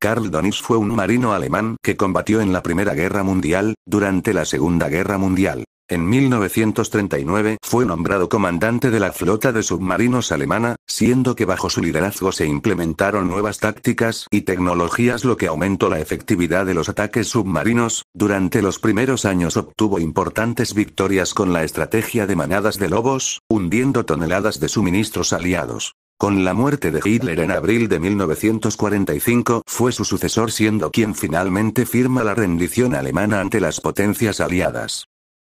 Karl Donis fue un marino alemán que combatió en la Primera Guerra Mundial, durante la Segunda Guerra Mundial. En 1939 fue nombrado comandante de la flota de submarinos alemana, siendo que bajo su liderazgo se implementaron nuevas tácticas y tecnologías lo que aumentó la efectividad de los ataques submarinos. Durante los primeros años obtuvo importantes victorias con la estrategia de manadas de lobos, hundiendo toneladas de suministros aliados. Con la muerte de Hitler en abril de 1945 fue su sucesor siendo quien finalmente firma la rendición alemana ante las potencias aliadas.